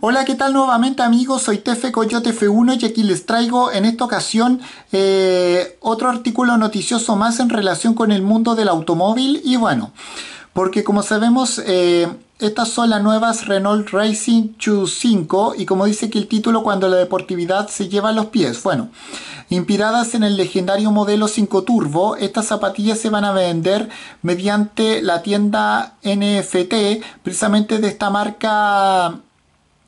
Hola, ¿qué tal nuevamente amigos? Soy Tefe Coyote F1 y aquí les traigo en esta ocasión eh, otro artículo noticioso más en relación con el mundo del automóvil y bueno, porque como sabemos... Eh, estas son las nuevas Renault Racing 5 y como dice que el título cuando la deportividad se lleva a los pies. Bueno, inspiradas en el legendario modelo 5 Turbo, estas zapatillas se van a vender mediante la tienda NFT, precisamente de esta marca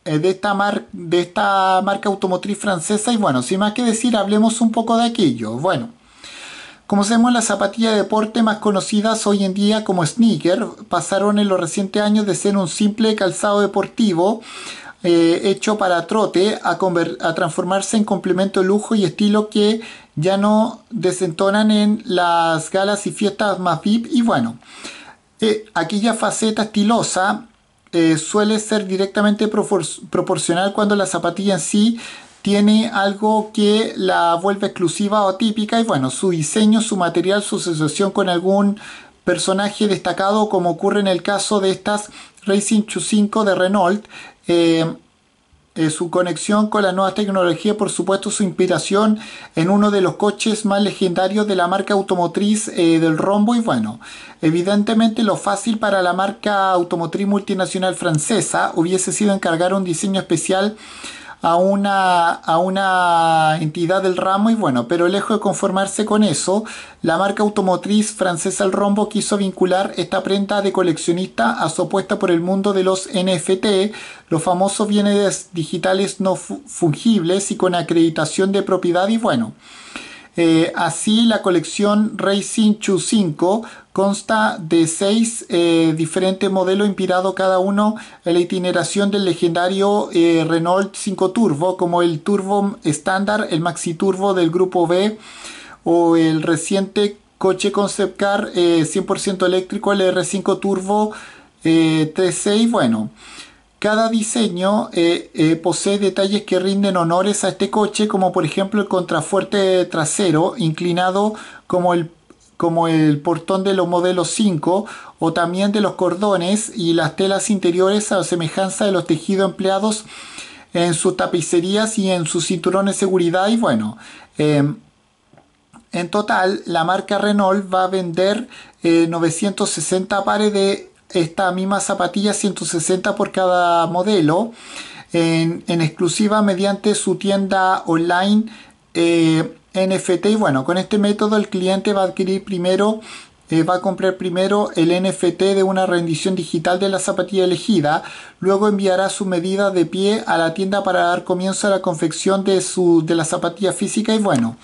eh, de esta, de esta marca automotriz francesa. Y bueno, sin más que decir, hablemos un poco de aquello. Bueno, como sabemos, las zapatillas de deporte más conocidas hoy en día como sneaker pasaron en los recientes años de ser un simple calzado deportivo eh, hecho para trote a, a transformarse en complemento de lujo y estilo que ya no desentonan en las galas y fiestas más VIP. Y bueno, eh, aquella faceta estilosa eh, suele ser directamente proporcional cuando la zapatilla en sí tiene algo que la vuelve exclusiva o típica y bueno, su diseño, su material, su asociación con algún personaje destacado como ocurre en el caso de estas Racing 5 de Renault. Eh, su conexión con las nuevas tecnologías, por supuesto su inspiración en uno de los coches más legendarios de la marca automotriz eh, del Rombo y bueno, evidentemente lo fácil para la marca automotriz multinacional francesa hubiese sido encargar un diseño especial a una, a una entidad del ramo y bueno, pero lejos de conformarse con eso, la marca automotriz francesa El Rombo quiso vincular esta prenda de coleccionista a su opuesta por el mundo de los NFT, los famosos bienes digitales no fungibles y con acreditación de propiedad y bueno. Eh, así, la colección Racing Chu 5 consta de seis eh, diferentes modelos inspirados cada uno en la itineración del legendario eh, Renault 5 Turbo, como el Turbo estándar, el Maxi Turbo del grupo B o el reciente coche concept car 100% eléctrico, el R5 Turbo T6, bueno. Cada diseño eh, eh, posee detalles que rinden honores a este coche, como por ejemplo el contrafuerte trasero inclinado como el, como el portón de los modelos 5 o también de los cordones y las telas interiores a semejanza de los tejidos empleados en sus tapicerías y en sus cinturones de seguridad y bueno. Em, en total, la marca Renault va a vender 960 eh, pares de esta misma zapatilla 160 por cada modelo en, exclusiva mediante su tienda online eh, NFT y bueno con este método el cliente va a adquirir primero eh, va a comprar primero el NFT de una rendición digital de la zapatilla elegida, luego enviará su medida de pie a la tienda para dar comienzo a la confección de, su, de la zapatilla física y bueno,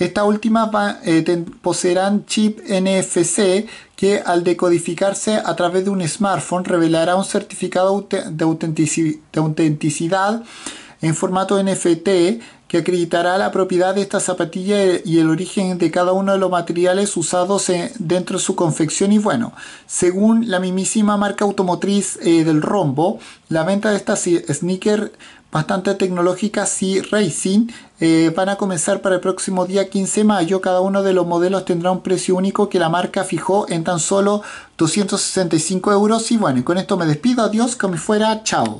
esta última eh, poseerán chip NFC que al decodificarse a través de un smartphone revelará un certificado de autenticidad en formato NFT que acreditará la propiedad de esta zapatilla y el origen de cada uno de los materiales usados dentro de su confección y bueno, según la mismísima marca automotriz eh, del Rombo, la venta de estas sneaker bastante tecnológicas y racing eh, van a comenzar para el próximo día 15 de mayo. Cada uno de los modelos tendrá un precio único que la marca fijó en tan solo 265 euros. Y bueno, con esto me despido. Adiós, que me fuera. Chao.